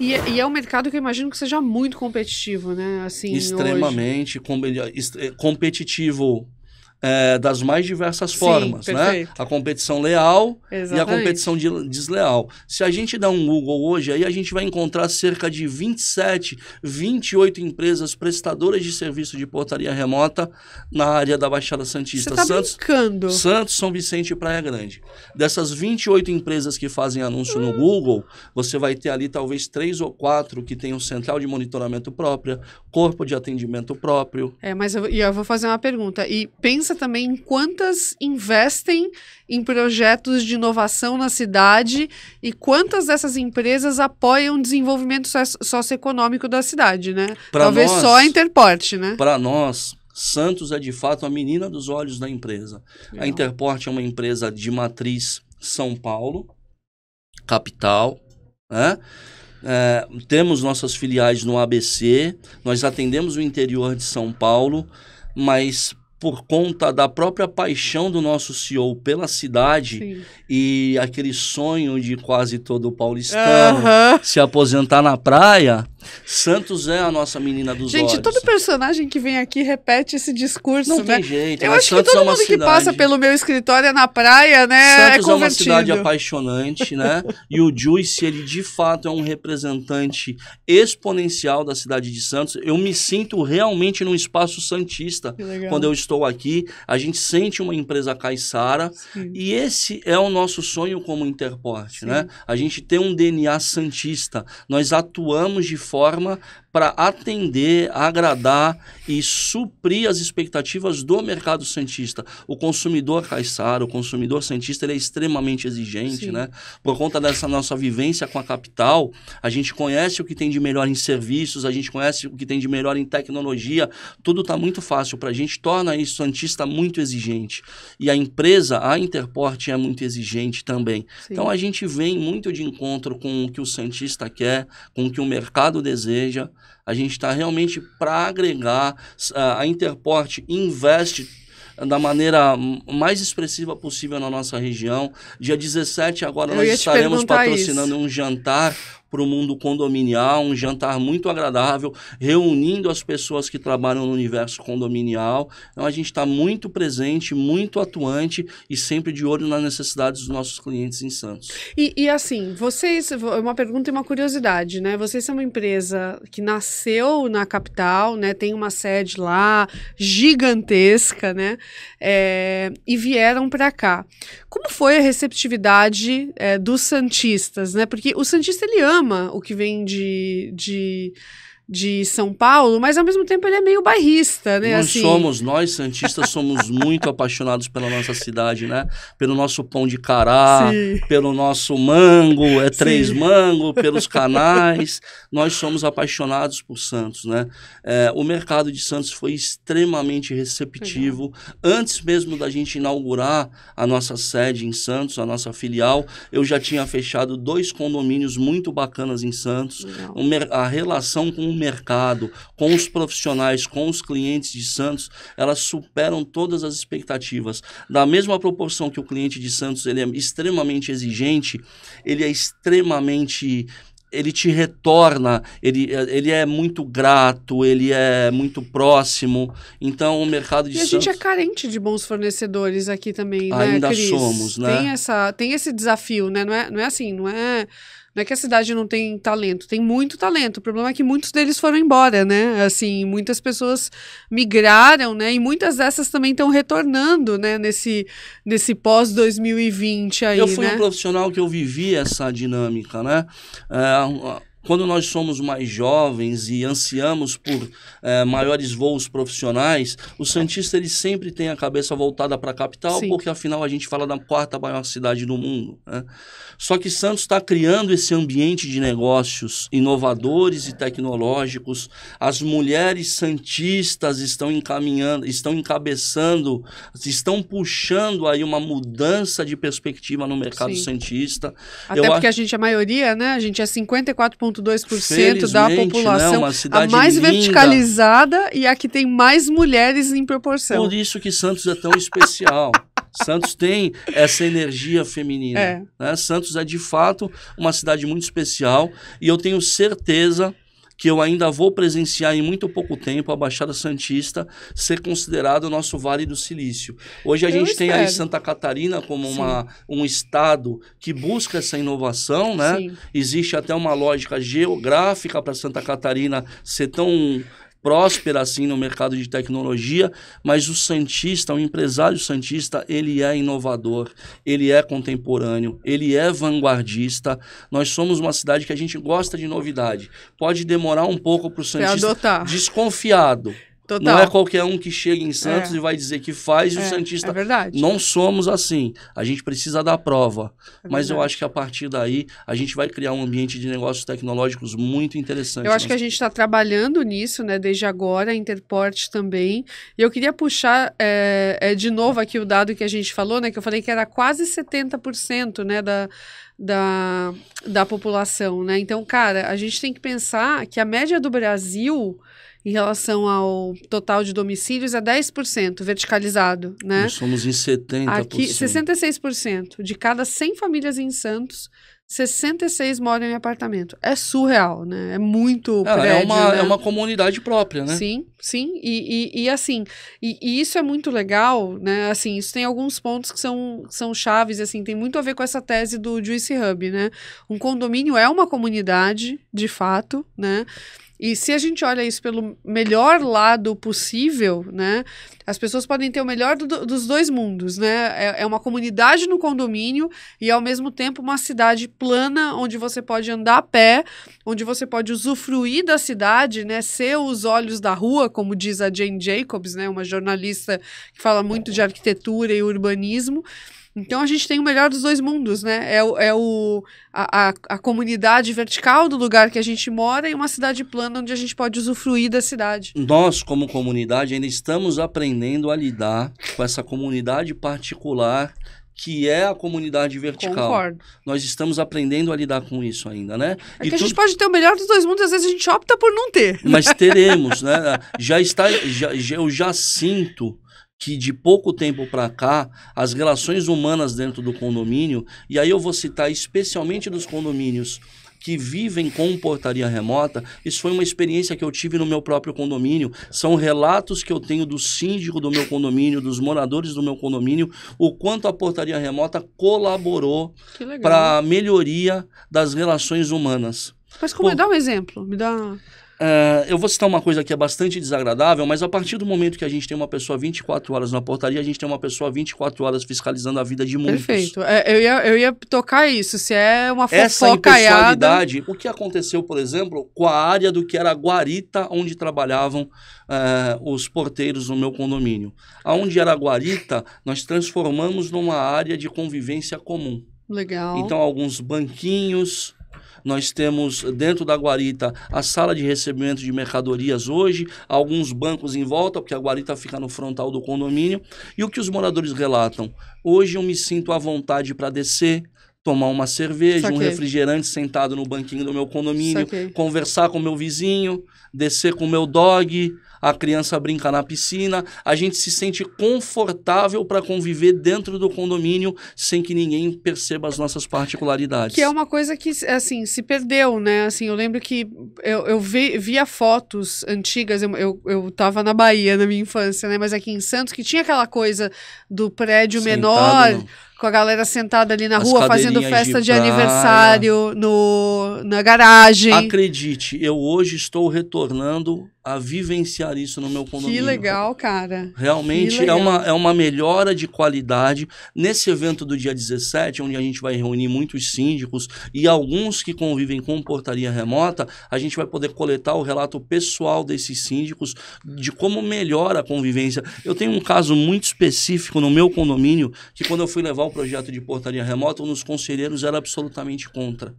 E, é, e, é um mercado que eu imagino que seja muito competitivo, né? Assim, Extremamente com, est, é, é, competitivo é, das mais diversas formas, Sim, né? A competição leal Exatamente. e a competição de, desleal. Se a gente dá um Google hoje, aí a gente vai encontrar cerca de 27, 28 empresas prestadoras de serviço de portaria remota na área da Baixada Santista. Você tá Santos, brincando. Santos, São Vicente e Praia Grande. Dessas 28 empresas que fazem anúncio no Google, você vai ter ali talvez três ou quatro que um central de monitoramento própria, corpo de atendimento próprio. É, mas eu, e eu vou fazer uma pergunta. E pensa pensa também em quantas investem em projetos de inovação na cidade e quantas dessas empresas apoiam o desenvolvimento socioeconômico da cidade, né? Pra Talvez nós, só a Interporte, né? Para nós, Santos é de fato a menina dos olhos da empresa. Legal. A Interporte é uma empresa de matriz São Paulo, capital, né? É, temos nossas filiais no ABC, nós atendemos o interior de São Paulo, mas por conta da própria paixão do nosso CEO pela cidade Sim. e aquele sonho de quase todo paulistano uh -huh. se aposentar na praia, Santos é a nossa menina dos Gente, olhos. Gente, todo personagem que vem aqui repete esse discurso, Não né? tem jeito. Eu né? acho Santos que todo é mundo cidade... que passa pelo meu escritório é na praia, né? É Santos é, é uma cidade apaixonante, né? e o Juice, ele de fato é um representante exponencial da cidade de Santos. Eu me sinto realmente num espaço santista quando eu estou aqui. A gente sente uma empresa caiçara e esse é o nosso sonho como Interporte, né? Sim. né? A gente tem um DNA santista. Nós atuamos de forma forma para atender, agradar e suprir as expectativas do mercado santista. O consumidor caiçara, o consumidor santista, ele é extremamente exigente, Sim. né? Por conta dessa nossa vivência com a capital, a gente conhece o que tem de melhor em serviços, a gente conhece o que tem de melhor em tecnologia, tudo está muito fácil para a gente, torna isso santista muito exigente. E a empresa, a Interport, é muito exigente também. Sim. Então a gente vem muito de encontro com o que o santista quer, com o que o mercado deseja a gente está realmente para agregar. A Interport investe da maneira mais expressiva possível na nossa região. Dia 17 agora Eu nós estaremos patrocinando isso. um jantar para o mundo condominial, um jantar muito agradável, reunindo as pessoas que trabalham no universo condominial. Então a gente está muito presente, muito atuante e sempre de olho nas necessidades dos nossos clientes em Santos. E, e assim, vocês, é uma pergunta e uma curiosidade, né? Vocês são uma empresa que nasceu na capital, né? Tem uma sede lá gigantesca, né? É, e vieram para cá. Como foi a receptividade é, dos santistas, né? Porque o santista ele ama ama o que vem de, de de São Paulo, mas ao mesmo tempo ele é meio bairrista, né? assim... somos, nós santistas somos muito apaixonados pela nossa cidade, né? Pelo nosso pão de cará, Sim. pelo nosso mango, é três Sim. mango, pelos canais. nós somos apaixonados por Santos, né? É, o mercado de Santos foi extremamente receptivo. Legal. Antes mesmo da gente inaugurar a nossa sede em Santos, a nossa filial, eu já tinha fechado dois condomínios muito bacanas em Santos. a relação com mercado, com os profissionais, com os clientes de Santos, elas superam todas as expectativas. Da mesma proporção que o cliente de Santos ele é extremamente exigente, ele é extremamente ele te retorna, ele, ele é muito grato, ele é muito próximo. Então, o mercado de E a Santos... gente é carente de bons fornecedores aqui também, Ainda né, Ainda somos, né? Tem, essa, tem esse desafio, né? Não é, não é assim, não é... Não é que a cidade não tem talento, tem muito talento. O problema é que muitos deles foram embora, né? Assim, muitas pessoas migraram, né? E muitas dessas também estão retornando, né? Nesse, nesse pós 2020 aí. Eu fui né? um profissional que eu vivi essa dinâmica, né? É, quando nós somos mais jovens e ansiamos por é, maiores voos profissionais, o Santista ele sempre tem a cabeça voltada para a capital, Sim. porque afinal a gente fala da quarta maior cidade do mundo. Né? Só que Santos está criando esse ambiente de negócios inovadores e tecnológicos. As mulheres santistas estão encaminhando, estão encabeçando, estão puxando aí uma mudança de perspectiva no mercado Sim. santista. Até Eu porque acho... a gente, é maioria, né? A gente é 54 0,2% da né, população, não, a mais linda. verticalizada e a que tem mais mulheres em proporção. Por isso que Santos é tão especial. Santos tem essa energia feminina. É. Né? Santos é de fato uma cidade muito especial e eu tenho certeza que eu ainda vou presenciar em muito pouco tempo a Baixada Santista ser considerada o nosso Vale do Silício. Hoje a eu gente espero. tem aí Santa Catarina como uma, um estado que busca essa inovação, né? Sim. Existe até uma lógica geográfica para Santa Catarina ser tão próspera assim no mercado de tecnologia, mas o santista, o empresário santista, ele é inovador, ele é contemporâneo, ele é vanguardista. Nós somos uma cidade que a gente gosta de novidade. Pode demorar um pouco para o santista desconfiado. Total. Não é qualquer um que chega em Santos é. e vai dizer que faz é, e o Santista. É verdade. Não somos assim. A gente precisa da prova. É Mas eu acho que a partir daí a gente vai criar um ambiente de negócios tecnológicos muito interessante. Eu acho né? que a gente está trabalhando nisso, né? Desde agora, a Interport também. E eu queria puxar é, é, de novo aqui o dado que a gente falou, né? Que eu falei que era quase 70% né, da, da, da população, né? Então, cara, a gente tem que pensar que a média do Brasil em relação ao total de domicílios é 10% verticalizado, né? Nós somos em 70%. Aqui, 66% de cada 100 famílias em Santos 66 moram em apartamento. É surreal, né? É muito é, prédio, é uma, né? é uma comunidade própria, né? Sim, sim. E, e, e assim, e, e, isso é muito legal, né? Assim, isso tem alguns pontos que são, são chaves, assim, tem muito a ver com essa tese do Juice Hub, né? Um condomínio é uma comunidade, de fato, né? E se a gente olha isso pelo melhor lado possível, né? As pessoas podem ter o melhor do, dos dois mundos, né? É, é, uma comunidade no condomínio e, ao mesmo tempo, uma cidade plana, onde você pode andar a pé, onde você pode usufruir da cidade, né? Ser os olhos da rua, como diz a Jane Jacobs, né? Uma jornalista que fala muito de arquitetura e urbanismo. Então a gente tem o melhor dos dois mundos, né? É, o, é o, a, a, a, comunidade vertical do lugar que a gente mora e uma cidade plana onde a gente pode usufruir da cidade. Nós, como comunidade, ainda estamos aprendendo a lidar com essa comunidade particular que é a comunidade vertical. Concordo. Nós estamos aprendendo a lidar com isso ainda, né? É e que a então gente pode ter o melhor dos dois mundos, às vezes a gente opta por não ter. Mas teremos, né? Já está, já, eu já sinto que de pouco tempo para cá as relações humanas dentro do condomínio, e aí eu vou citar especialmente dos condomínios que vivem com portaria remota, isso foi uma experiência que eu tive no meu próprio condomínio. São relatos que eu tenho do síndico do meu condomínio, dos moradores do meu condomínio, o quanto a portaria remota colaborou para a melhoria das relações humanas. Mas como Por... É? me dá um exemplo? Me dá Uh, eu vou citar uma coisa que é bastante desagradável, mas a partir do momento que a gente tem uma pessoa 24 horas na portaria, a gente tem uma pessoa 24 horas fiscalizando a vida de muitos. Perfeito. É, eu, ia, eu ia tocar isso, se é uma fofoca Essa impessoalidade, o que aconteceu, por exemplo, com a área do que era a guarita onde trabalhavam uh, os porteiros no meu condomínio. Aonde era a guarita, nós transformamos numa área de convivência comum. Legal. Então, alguns banquinhos nós temos dentro da guarita a sala de recebimento de mercadorias hoje, alguns bancos em volta, porque a guarita fica no frontal do condomínio. E o que os moradores relatam? Hoje eu me sinto à vontade para descer, tomar uma cerveja, Saquei. um refrigerante sentado no banquinho do meu condomínio, Saquei. conversar com meu vizinho, descer com meu dog, a criança brinca na piscina, a gente se sente confortável para conviver dentro do condomínio sem que ninguém perceba as nossas particularidades. Que é uma coisa que assim se perdeu, né? Assim, eu lembro que eu, eu vi, via fotos antigas, eu, eu, eu tava na Bahia na minha infância, né? Mas aqui em Santos que tinha aquela coisa do prédio Sentado menor. No com a galera sentada ali na As rua fazendo festa de, de aniversário no, na garagem. Acredite, eu hoje estou retornando a vivenciar isso no meu condomínio. Que legal, cara. Realmente legal. É, uma, é uma melhora de qualidade. Nesse evento do dia 17, onde a gente vai reunir muitos síndicos e alguns que convivem com portaria remota, a gente vai poder coletar o relato pessoal desses síndicos de como melhora a convivência. Eu tenho um caso muito específico no meu condomínio que quando eu fui levar o projeto de portaria remota, um dos conselheiros era absolutamente contra.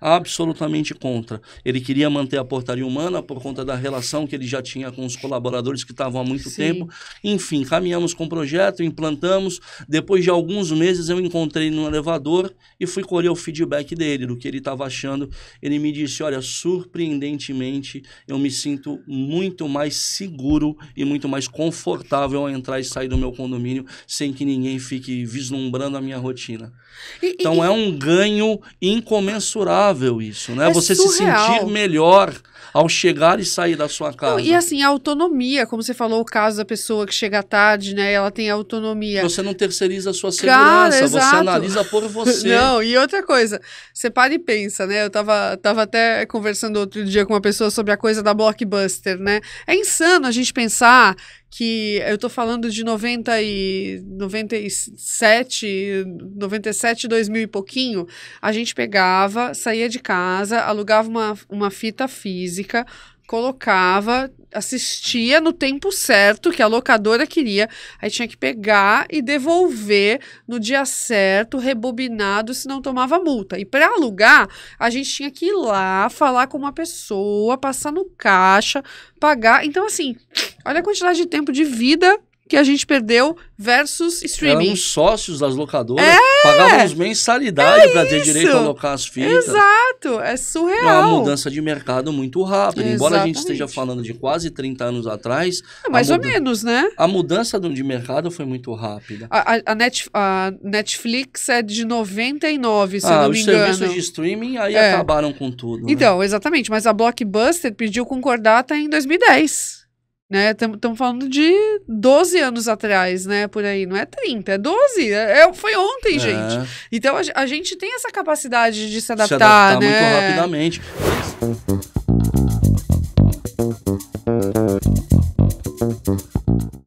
Absolutamente contra. Ele queria manter a portaria humana por conta da relação que ele já tinha com os colaboradores que estavam há muito Sim. tempo. Enfim, caminhamos com o projeto, implantamos. Depois de alguns meses, eu encontrei no elevador e fui colher o feedback dele, do que ele estava achando. Ele me disse: Olha, surpreendentemente, eu me sinto muito mais seguro e muito mais confortável a entrar e sair do meu condomínio sem que ninguém fique vislumbrando a minha rotina. E, então e, é um ganho incomensurável imensurável isso, né? É você surreal. se sentir melhor ao chegar e sair da sua casa. Não, e assim, a autonomia, como você falou, o caso da pessoa que chega tarde, né? Ela tem autonomia. Você não terceiriza a sua segurança, você analisa por você. Não, e outra coisa, você para e pensa, né? Eu tava, tava até conversando outro dia com uma pessoa sobre a coisa da blockbuster, né? É insano a gente pensar que eu estou falando de 90 e 97, 97, 2000 e pouquinho, a gente pegava, saía de casa, alugava uma, uma fita física, colocava, assistia no tempo certo que a locadora queria, aí tinha que pegar e devolver no dia certo, rebobinado, se não tomava multa. E para alugar, a gente tinha que ir lá, falar com uma pessoa, passar no caixa, pagar. Então assim, olha a quantidade de tempo de vida que a gente perdeu versus streaming. eram sócios das locadoras, é, pagávamos mensalidade é para ter direito a locar as fitas. Exato, é surreal. É uma mudança de mercado muito rápida. Embora a gente esteja falando de quase 30 anos atrás. É mais ou menos, né? A mudança de mercado foi muito rápida. A, a, Net, a Netflix é de 99, se ah, eu não me engano. Os serviços de streaming aí é. acabaram com tudo. Né? Então, né? exatamente, mas a Blockbuster pediu concordata em 2010 né? Estamos falando de 12 anos atrás, né? Por aí, não é 30, é 12. É, é, foi ontem, é. gente. Então a, a, gente tem essa capacidade de se adaptar, se adaptar né? muito rapidamente.